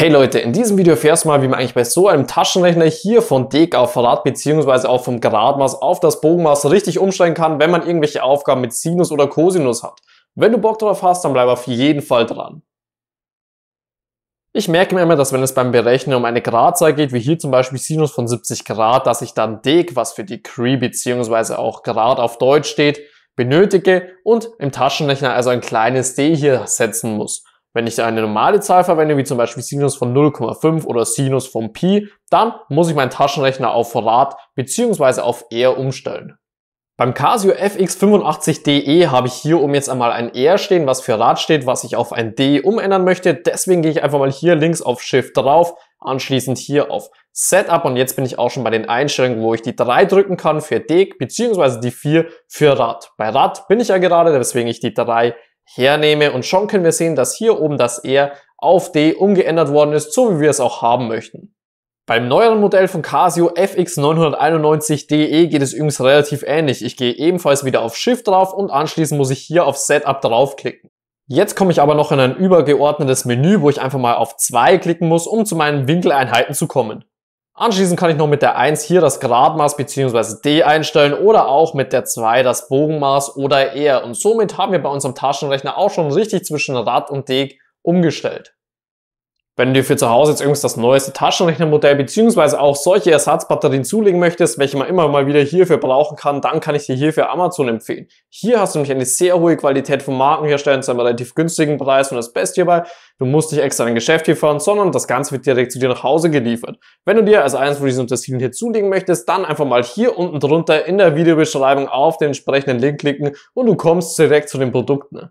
Hey Leute, in diesem Video erfährst du mal, wie man eigentlich bei so einem Taschenrechner hier von Deg auf Rad bzw. auch vom Gradmaß auf das Bogenmaß richtig umstellen kann, wenn man irgendwelche Aufgaben mit Sinus oder Cosinus hat. Wenn du Bock drauf hast, dann bleib auf jeden Fall dran. Ich merke mir immer, dass wenn es beim Berechnen um eine Gradzahl geht, wie hier zum Beispiel Sinus von 70 Grad, dass ich dann Deg, was für Degree bzw. auch Grad auf Deutsch steht, benötige und im Taschenrechner also ein kleines D hier setzen muss. Wenn ich eine normale Zahl verwende, wie zum Beispiel Sinus von 0,5 oder Sinus von Pi, dann muss ich meinen Taschenrechner auf Rad bzw. auf R umstellen. Beim Casio FX85DE habe ich hier oben jetzt einmal ein R stehen, was für Rad steht, was ich auf ein D umändern möchte. Deswegen gehe ich einfach mal hier links auf Shift drauf, anschließend hier auf Setup und jetzt bin ich auch schon bei den Einstellungen, wo ich die 3 drücken kann für D beziehungsweise die 4 für Rad. Bei Rad bin ich ja gerade, deswegen ich die 3 hernehme. Und schon können wir sehen, dass hier oben das R auf D umgeändert worden ist, so wie wir es auch haben möchten. Beim neueren Modell von Casio FX991DE e geht es übrigens relativ ähnlich. Ich gehe ebenfalls wieder auf Shift drauf und anschließend muss ich hier auf Setup draufklicken. Jetzt komme ich aber noch in ein übergeordnetes Menü, wo ich einfach mal auf 2 klicken muss, um zu meinen Winkeleinheiten zu kommen. Anschließend kann ich noch mit der 1 hier das Gradmaß bzw. D einstellen oder auch mit der 2 das Bogenmaß oder R. Und somit haben wir bei unserem Taschenrechner auch schon richtig zwischen Rad und Deg umgestellt. Wenn du dir für zu Hause jetzt irgendwas das neueste Taschenrechnermodell beziehungsweise auch solche Ersatzbatterien zulegen möchtest, welche man immer mal wieder hierfür brauchen kann, dann kann ich dir hierfür Amazon empfehlen. Hier hast du nämlich eine sehr hohe Qualität von Markenherstellern zu einem relativ günstigen Preis und das Beste hierbei, du musst nicht extra in ein Geschäft hier fahren, sondern das Ganze wird direkt zu dir nach Hause geliefert. Wenn du dir also eines von diesen Unterschieden hier zulegen möchtest, dann einfach mal hier unten drunter in der Videobeschreibung auf den entsprechenden Link klicken und du kommst direkt zu den Produkten.